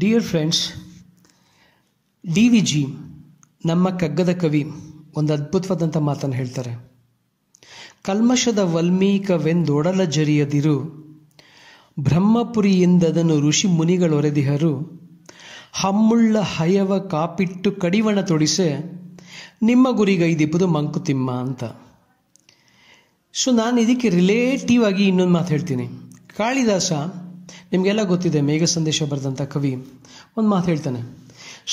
dear friends D V G ನಮ್ಮ ಕಗ್ಗದ ಕವಿ ಒಂದು ಅದ್ಭುತವಾದಂಥ ಮಾತನ್ನು ಹೇಳ್ತಾರೆ ಕಲ್ಮಶದ ವಲ್ಮೀಕವೆಂದೊಡಲ ಜರಿಯದಿರು ಬ್ರಹ್ಮಪುರಿಯಿಂದದನು ಋಷಿ ಮುನಿಗಳೊರೆದಿಹರು ಹಮ್ಮುಳ್ಳ ಹಯವ ಕಾಪಿಟ್ಟು ಕಡಿವಣ ತೊಡಿಸೆ ನಿಮ್ಮ ಗುರಿಗೈದಿಬ್ಬುದು ಮಂಕುತಿಮ್ಮ ಅಂತ ಸೊ ನಾನು ಇದಕ್ಕೆ ರಿಲೇಟಿವ್ ಆಗಿ ಇನ್ನೊಂದು ಮಾತು ಹೇಳ್ತೀನಿ ಕಾಳಿದಾಸ ನಿಮಗೆಲ್ಲ ಗೊತ್ತಿದೆ ಮೇಘ ಸಂದೇಶ ಬರೆದಂಥ ಕವಿ ಒಂದು ಮಾತು ಹೇಳ್ತಾನೆ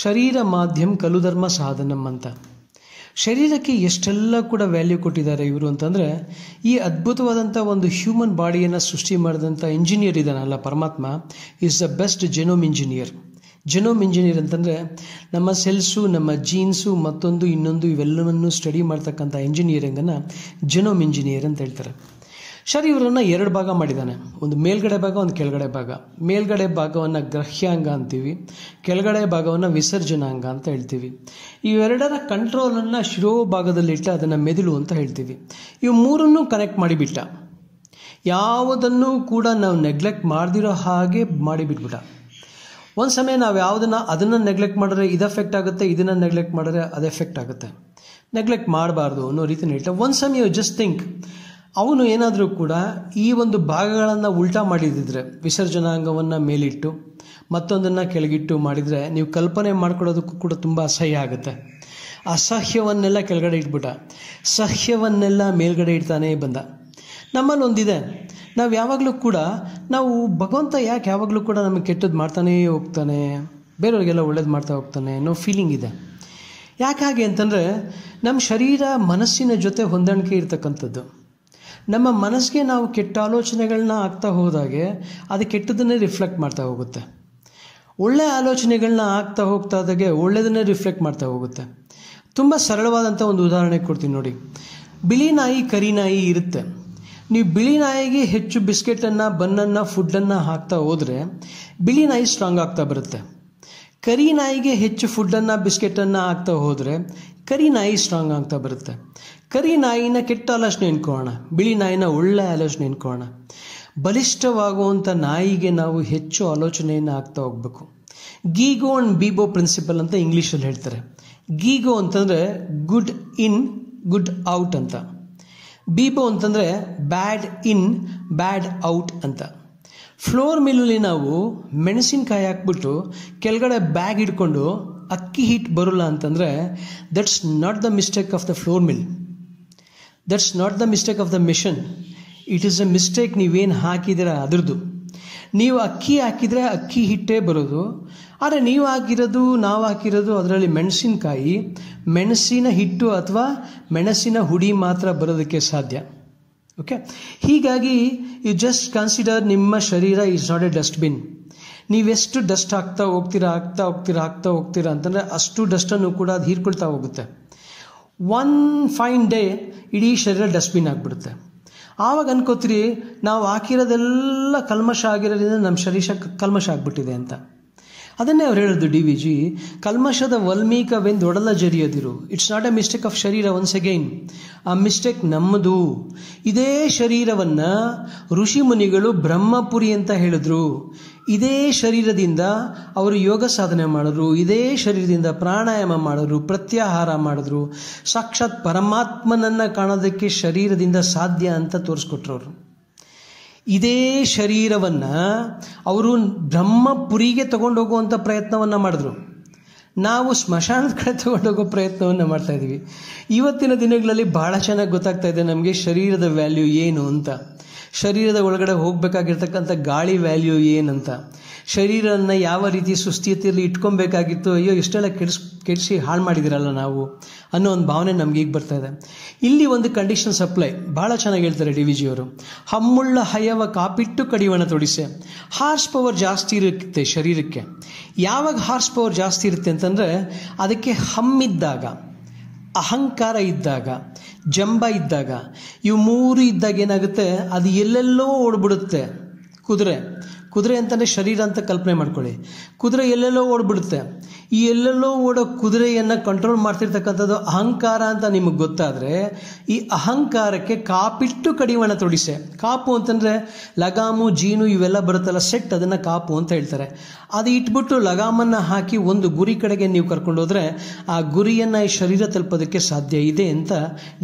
ಶರೀರ ಮಾಧ್ಯಮ ಕಲುಧರ್ಮ ಸಾಧನಂ ಅಂತ ಶರೀರಕ್ಕೆ ಎಷ್ಟೆಲ್ಲ ಕೂಡ ವ್ಯಾಲ್ಯೂ ಕೊಟ್ಟಿದ್ದಾರೆ ಇವರು ಅಂತಂದರೆ ಈ ಅದ್ಭುತವಾದಂಥ ಒಂದು ಹ್ಯೂಮನ್ ಬಾಡಿಯನ್ನು ಸೃಷ್ಟಿ ಮಾಡಿದಂಥ ಇಂಜಿನಿಯರ್ ಇದ್ದಾನಲ್ಲ ಪರಮಾತ್ಮ is the best genome engineer genome engineer ಅಂತಂದರೆ ನಮ್ಮ ಸೆಲ್ಸು ನಮ್ಮ ಜೀನ್ಸು ಮತ್ತೊಂದು ಇನ್ನೊಂದು ಇವೆಲ್ಲವನ್ನು ಸ್ಟಡಿ ಮಾಡ್ತಕ್ಕಂಥ ಇಂಜಿನಿಯರಿಂಗನ್ನು ಜೆನೋಮ್ ಇಂಜಿನಿಯರ್ ಅಂತ ಹೇಳ್ತಾರೆ ಶರಿ ಇವರನ್ನು ಎರಡು ಭಾಗ ಮಾಡಿದ್ದಾನೆ ಒಂದು ಮೇಲ್ಗಡೆ ಭಾಗ ಒಂದು ಕೆಳಗಡೆ ಭಾಗ ಮೇಲ್ಗಡೆ ಭಾಗವನ್ನು ಗ್ರಹ್ಯಾಂಗ ಅಂತೀವಿ ಕೆಳಗಡೆ ಭಾಗವನ್ನು ವಿಸರ್ಜನಾಂಗ ಅಂತ ಹೇಳ್ತೀವಿ ಇವೆರಡರ ಕಂಟ್ರೋಲನ್ನು ಶಿರೋ ಭಾಗದಲ್ಲಿಟ್ಟು ಅದನ್ನು ಮೆದುಳು ಅಂತ ಹೇಳ್ತೀವಿ ಇವು ಮೂರನ್ನು ಕನೆಕ್ಟ್ ಮಾಡಿಬಿಟ್ಟ ಯಾವುದನ್ನು ಕೂಡ ನಾವು ನೆಗ್ಲೆಕ್ಟ್ ಮಾಡ್ದಿರೋ ಹಾಗೆ ಮಾಡಿಬಿಟ್ಬಿಟ್ಟ ಒಂದು ಸಮಯ ನಾವು ಯಾವುದನ್ನು ಅದನ್ನು ನೆಗ್ಲೆಕ್ಟ್ ಮಾಡಿದ್ರೆ ಇದು ಎಫೆಕ್ಟ್ ಆಗುತ್ತೆ ಇದನ್ನು ನೆಗ್ಲೆಕ್ಟ್ ಮಾಡಿದ್ರೆ ಅದು ಎಫೆಕ್ಟ್ ಆಗುತ್ತೆ ನೆಗ್ಲೆಕ್ಟ್ ಮಾಡಬಾರ್ದು ಅನ್ನೋ ರೀತಿಯಲ್ಲಿ ಹೇಳ್ತಾ ಒಂದು ಸಮಯ ಜಸ್ಟ್ ಥಿಂಕ್ ಅವನು ಏನಾದರೂ ಕೂಡ ಈ ಒಂದು ಭಾಗಗಳನ್ನು ಉಲ್ಟಾ ಮಾಡಿದಿದ್ರೆ ವಿಸರ್ಜನಾಂಗವನ್ನು ಮೇಲಿಟ್ಟು ಮತ್ತೊಂದನ್ನು ಕೆಳಗಿಟ್ಟು ಮಾಡಿದರೆ ನೀವು ಕಲ್ಪನೆ ಮಾಡ್ಕೊಳ್ಳೋದಕ್ಕೂ ಕೂಡ ತುಂಬ ಅಸಹ್ಯ ಆಗುತ್ತೆ ಅಸಹ್ಯವನ್ನೆಲ್ಲ ಕೆಳಗಡೆ ಇಟ್ಬಿಟ್ಟ ಸಹ್ಯವನ್ನೆಲ್ಲ ಮೇಲ್ಗಡೆ ಇಡ್ತಾನೇ ಬಂದ ನಮ್ಮಲ್ಲೊಂದಿದೆ ನಾವು ಯಾವಾಗಲೂ ಕೂಡ ನಾವು ಭಗವಂತ ಯಾಕೆ ಯಾವಾಗಲೂ ಕೂಡ ನಮಗೆ ಕೆಟ್ಟದ್ದು ಮಾಡ್ತಾನೇ ಹೋಗ್ತಾನೆ ಬೇರೆಯವ್ರಿಗೆಲ್ಲ ಒಳ್ಳೇದು ಮಾಡ್ತಾ ಹೋಗ್ತಾನೆ ಅನ್ನೋ ಫೀಲಿಂಗ್ ಇದೆ ಹಾಗೆ ಅಂತಂದರೆ ನಮ್ಮ ಶರೀರ ಮನಸ್ಸಿನ ಜೊತೆ ಹೊಂದಾಣಿಕೆ ಇರತಕ್ಕಂಥದ್ದು ನಮ್ಮ ಮನಸ್ಸಿಗೆ ನಾವು ಕೆಟ್ಟ ಆಲೋಚನೆಗಳನ್ನ ಆಗ್ತಾ ಹೋದಾಗೆ ಅದು ಕೆಟ್ಟದನ್ನೇ ರಿಫ್ಲೆಕ್ಟ್ ಮಾಡ್ತಾ ಹೋಗುತ್ತೆ ಒಳ್ಳೆ ಆಲೋಚನೆಗಳನ್ನ ಆಗ್ತಾ ಹೋಗ್ತಾ ಇದ್ದಾಗೆ ಒಳ್ಳೆಯದನ್ನೇ ರಿಫ್ಲೆಕ್ಟ್ ಮಾಡ್ತಾ ಹೋಗುತ್ತೆ ತುಂಬ ಸರಳವಾದಂಥ ಒಂದು ಉದಾಹರಣೆ ಕೊಡ್ತೀನಿ ನೋಡಿ ಬಿಳಿ ನಾಯಿ ಕರಿ ನಾಯಿ ಇರುತ್ತೆ ನೀವು ಬಿಳಿ ನಾಯಿಗೆ ಹೆಚ್ಚು ಬಿಸ್ಕೆಟನ್ನು ಬನ್ನನ್ನು ಫುಡ್ಡನ್ನು ಹಾಕ್ತಾ ಹೋದರೆ ಬಿಳಿ ನಾಯಿ ಸ್ಟ್ರಾಂಗ್ ಆಗ್ತಾ ಬರುತ್ತೆ ಕರಿ ನಾಯಿಗೆ ಹೆಚ್ಚು ಫುಡ್ಡನ್ನು ಬಿಸ್ಕೆಟನ್ನು ಹಾಕ್ತಾ ಹೋದರೆ ಕರಿ ನಾಯಿ ಸ್ಟ್ರಾಂಗ್ ಆಗ್ತಾ ಬರುತ್ತೆ ಕರಿ ನಾಯಿನ ಕೆಟ್ಟ ಆಲೋಚನೆ ಎಣ್ಕೋಣ ಬಿಳಿ ನಾಯಿನ ಒಳ್ಳೆ ಆಲೋಚನೆ ಎಣ್ಕೋಣ ಬಲಿಷ್ಠವಾಗುವಂಥ ನಾಯಿಗೆ ನಾವು ಹೆಚ್ಚು ಆಲೋಚನೆಯನ್ನು ಆಗ್ತಾ ಹೋಗ್ಬೇಕು ಗೀಗೋ ಅಂಡ್ ಬೀಬೋ ಪ್ರಿನ್ಸಿಪಲ್ ಅಂತ ಇಂಗ್ಲೀಷಲ್ಲಿ ಹೇಳ್ತಾರೆ ಗೀಗೋ ಅಂತಂದರೆ ಗುಡ್ ಇನ್ ಗುಡ್ ಔಟ್ ಅಂತ ಬೀಬೋ ಅಂತಂದರೆ ಬ್ಯಾಡ್ ಇನ್ ಬ್ಯಾಡ್ ಔಟ್ ಅಂತ ಫ್ಲೋರ್ ಮಿಲ್ಲಲ್ಲಿ ನಾವು ಮೆಣಸಿನಕಾಯಿ ಹಾಕ್ಬಿಟ್ಟು ಕೆಳಗಡೆ ಬ್ಯಾಗ್ ಹಿಡ್ಕೊಂಡು ಅಕ್ಕಿ ಹಿಟ್ ಬರೋಲ್ಲ ಅಂತಂದರೆ that's not the mistake of the flour mill that's not the mistake of the machine it is a mistake ನೀವೇನು ಹಾಕಿದ್ದೀರ ಅದರದು ನೀವು ಅಕ್ಕಿ ಹಾಕಿದರೆ ಅಕ್ಕಿ ಹಿಟ್ಟೇ ಬರೋದು ಆದರೆ ನೀವು ಹಾಕಿರೋದು ನಾವು ಹಾಕಿರೋದು ಅದರಲ್ಲಿ ಮೆಣಸಿನಕಾಯಿ ಮೆಣಸಿನ ಹಿಟ್ಟು ಅಥವಾ ಮೆಣಸಿನ ಹುಡಿ ಮಾತ್ರ ಬರೋದಕ್ಕೆ ಸಾಧ್ಯ ಓಕೆ ಹೀಗಾಗಿ ಯು ಜಸ್ಟ್ ಕನ್ಸಿಡರ್ ನಿಮ್ಮ ಶರೀರ ಇಸ್ ನಾಟ್ ಎ ಡಸ್ಟ್ಬಿನ್ ನೀವೆಷ್ಟು ಡಸ್ಟ್ ಹಾಕ್ತಾ ಹೋಗ್ತೀರಾ ಹಾಕ್ತಾ ಹೋಗ್ತೀರಾ ಹಾಕ್ತಾ ಹೋಗ್ತೀರಾ ಅಂತಂದರೆ ಅಷ್ಟು ಡಸ್ಟನ್ನು ಕೂಡ ಅದು ಹೀರ್ಕೊಳ್ತಾ ಹೋಗುತ್ತೆ ಒನ್ ಫೈನ್ ಡೇ ಇಡೀ ಶರೀರ ಡಸ್ಟ್ಬಿನ್ ಆಗಿಬಿಡುತ್ತೆ ಆವಾಗ ಅನ್ಕೋತೀರಿ ನಾವು ಹಾಕಿರೋದೆಲ್ಲ ಕಲ್ಮಶ ಆಗಿರೋದ್ರಿಂದ ನಮ್ಮ ಶರೀರ ಕಲ್ಮಶ ಆಗಿಬಿಟ್ಟಿದೆ ಅಂತ ಅದನ್ನೇ ಅವ್ರು ಹೇಳೋದು ಡಿ ವಿ ಜಿ ಕಲ್ಮಶದ ಒಡಲ ಜರಿಯದಿರು it's not a mistake of ಶರೀರ ಒನ್ಸ್ ಅಗೈನ್ ಆ ಮಿಸ್ಟೇಕ್ ನಮ್ಮದು ಇದೇ ಶರೀರವನ್ನು ಋಷಿ ಮುನಿಗಳು ಬ್ರಹ್ಮಪುರಿ ಅಂತ ಹೇಳಿದ್ರು ಇದೇ ಶರೀರದಿಂದ ಅವರು ಯೋಗ ಸಾಧನೆ ಮಾಡಿದ್ರು ಇದೇ ಶರೀರದಿಂದ ಪ್ರಾಣಾಯಾಮ ಮಾಡಿದ್ರು ಪ್ರತ್ಯಾಹಾರ ಮಾಡಿದ್ರು ಸಾಕ್ಷಾತ್ ಪರಮಾತ್ಮನನ್ನು ಕಾಣೋದಕ್ಕೆ ಶರೀರದಿಂದ ಸಾಧ್ಯ ಅಂತ ಅವರು ಇದೇ ಶರೀರವನ್ನು ಅವರು ಬ್ರಹ್ಮಪುರಿಗೆ ತೊಗೊಂಡೋಗುವಂಥ ಪ್ರಯತ್ನವನ್ನು ಮಾಡಿದ್ರು ನಾವು ಸ್ಮಶಾನದ ಕಡೆ ತಗೊಂಡೋಗೋ ಪ್ರಯತ್ನವನ್ನು ಮಾಡ್ತಾ ಇದ್ದೀವಿ ಇವತ್ತಿನ ದಿನಗಳಲ್ಲಿ ಭಾಳ ಚೆನ್ನಾಗಿ ಗೊತ್ತಾಗ್ತಾ ಇದೆ ನಮಗೆ ಶರೀರದ ವ್ಯಾಲ್ಯೂ ಏನು ಅಂತ ಶರೀರದ ಒಳಗಡೆ ಹೋಗಬೇಕಾಗಿರ್ತಕ್ಕಂಥ ಗಾಳಿ ವ್ಯಾಲ್ಯೂ ಏನಂತ ಶರೀರವನ್ನು ಯಾವ ರೀತಿ ಸುಸ್ಥಿತಿಯಲ್ಲಿ ಇಟ್ಕೊಬೇಕಾಗಿತ್ತು ಅಯ್ಯೋ ಇಷ್ಟೆಲ್ಲ ಕೆಡಿಸ್ ಕೆಡಿಸಿ ಹಾಳು ಮಾಡಿದಿರಲ್ಲ ನಾವು ಅನ್ನೋ ಒಂದು ಭಾವನೆ ನಮ್ಗೆ ಈಗ ಬರ್ತಾ ಇದೆ ಇಲ್ಲಿ ಒಂದು ಕಂಡೀಷನ್ ಸಪ್ಲೈ ಭಾಳ ಚೆನ್ನಾಗಿ ಹೇಳ್ತಾರೆ ಡಿ ವಿ ಅವರು ಹಮ್ಮುಳ್ಳ ಹಯವ ಕಾಪಿಟ್ಟು ಕಡಿವಣ ತೊಡಿಸೆ ಹಾರ್ಸ್ ಪವರ್ ಜಾಸ್ತಿ ಇರುತ್ತೆ ಶರೀರಕ್ಕೆ ಯಾವಾಗ ಹಾರ್ಸ್ ಪವರ್ ಜಾಸ್ತಿ ಇರುತ್ತೆ ಅಂತಂದರೆ ಅದಕ್ಕೆ ಹಮ್ಮಿದ್ದಾಗ ಅಹಂಕಾರ ಇದ್ದಾಗ ಜಂಬ ಇದ್ದಾಗ ಇವು ಮೂರು ಇದ್ದಾಗ ಏನಾಗುತ್ತೆ ಅದು ಎಲ್ಲೆಲ್ಲೋ ಓಡ್ಬಿಡುತ್ತೆ ಕುದುರೆ ಕುದುರೆ ಅಂತಲೇ ಶರೀರ ಅಂತ ಕಲ್ಪನೆ ಮಾಡ್ಕೊಳ್ಳಿ ಕುದುರೆ ಎಲ್ಲೆಲ್ಲೋ ಓಡ್ಬಿಡುತ್ತೆ ಈ ಎಲ್ಲೆಲ್ಲೋ ಓಡೋ ಕುದುರೆಯನ್ನು ಕಂಟ್ರೋಲ್ ಮಾಡ್ತಿರ್ತಕ್ಕಂಥದ್ದು ಅಹಂಕಾರ ಅಂತ ನಿಮಗೆ ಗೊತ್ತಾದರೆ ಈ ಅಹಂಕಾರಕ್ಕೆ ಕಾಪಿಟ್ಟು ಕಡಿವಾಣ ತೊಡಿಸೆ ಕಾಪು ಅಂತಂದರೆ ಲಗಾಮು ಜೀನು ಇವೆಲ್ಲ ಬರುತ್ತಲ್ಲ ಸೆಟ್ ಅದನ್ನು ಕಾಪು ಅಂತ ಹೇಳ್ತಾರೆ ಅದು ಇಟ್ಬಿಟ್ಟು ಲಗಾಮನ್ನು ಹಾಕಿ ಒಂದು ಗುರಿ ಕಡೆಗೆ ನೀವು ಕರ್ಕೊಂಡೋದ್ರೆ ಆ ಗುರಿಯನ್ನು ಈ ಶರೀರ ತಲುಪೋದಕ್ಕೆ ಸಾಧ್ಯ ಇದೆ ಅಂತ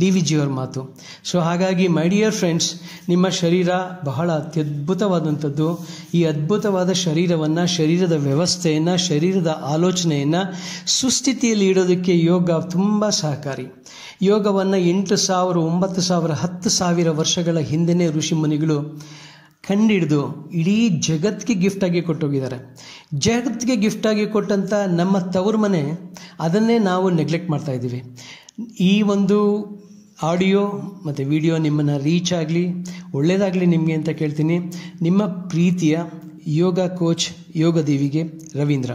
ಡಿ ವಿ ಜಿಯವರ ಮಾತು ಸೊ ಹಾಗಾಗಿ ಮೈ ಡಿಯರ್ ಫ್ರೆಂಡ್ಸ್ ನಿಮ್ಮ ಶರೀರ ಬಹಳ ಅತ್ಯದ್ಭುತವಾದಂಥದ್ದು ಈ ಈ ಅದ್ಭುತವಾದ ಶರೀರವನ್ನು ಶರೀರದ ವ್ಯವಸ್ಥೆಯನ್ನು ಶರೀರದ ಆಲೋಚನೆಯನ್ನು ಸುಸ್ಥಿತಿಯಲ್ಲಿ ಇಡೋದಕ್ಕೆ ಯೋಗ ತುಂಬ ಸಹಕಾರಿ ಯೋಗವನ್ನು ಎಂಟು ಸಾವಿರ ಒಂಬತ್ತು ಸಾವಿರ ಹತ್ತು ಸಾವಿರ ವರ್ಷಗಳ ಋಷಿ ಋಷಿಮುನಿಗಳು ಕಂಡಿಡಿದು ಇಡೀ ಜಗತ್ತಿಗೆ ಗಿಫ್ಟಾಗಿ ಕೊಟ್ಟೋಗಿದ್ದಾರೆ ಜಗತ್ತಿಗೆ ಗಿಫ್ಟಾಗಿ ಕೊಟ್ಟಂಥ ನಮ್ಮ ತವರು ಮನೆ ಅದನ್ನೇ ನಾವು ನೆಗ್ಲೆಕ್ಟ್ ಮಾಡ್ತಾ ಇದ್ದೀವಿ ಈ ಒಂದು ಆಡಿಯೋ ಮತ್ತು ವಿಡಿಯೋ ನಿಮ್ಮನ್ನು ರೀಚ್ ಆಗಲಿ ಒಳ್ಳೆಯದಾಗಲಿ ನಿಮಗೆ ಅಂತ ಕೇಳ್ತೀನಿ ನಿಮ್ಮ ಪ್ರೀತಿಯ ಯೋಗ ಕೋಚ್ ಯೋಗ ದೇವಿಗೆ ರವೀಂದ್ರ